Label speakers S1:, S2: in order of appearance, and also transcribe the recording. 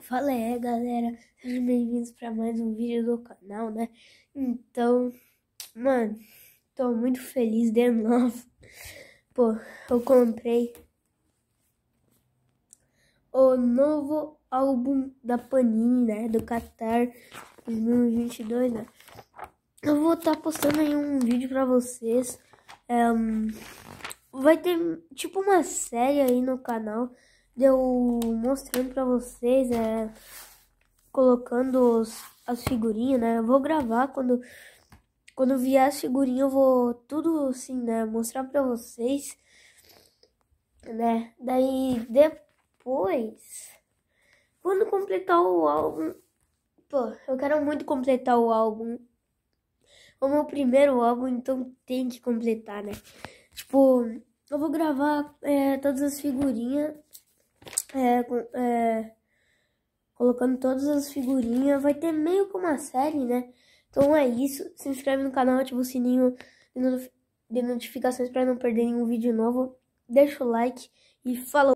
S1: Fala aí é, galera, sejam bem-vindos para mais um vídeo do canal, né? Então, mano, tô muito feliz de novo. Pô, eu comprei o novo álbum da Panini, né? Do Qatar 2022, né? Eu vou estar tá postando aí um vídeo para vocês. É, vai ter tipo uma série aí no canal deu mostrando pra vocês, é, colocando os, as figurinhas, né? Eu vou gravar quando, quando vier as figurinhas, eu vou tudo assim, né? Mostrar pra vocês, né? Daí depois, quando completar o álbum, pô, eu quero muito completar o álbum. É o meu primeiro álbum, então tem que completar, né? Tipo, eu vou gravar é, todas as figurinhas é, é, colocando todas as figurinhas. Vai ter meio que uma série, né? Então é isso. Se inscreve no canal, ativa o sininho de notificações para não perder nenhum vídeo novo. Deixa o like e falou!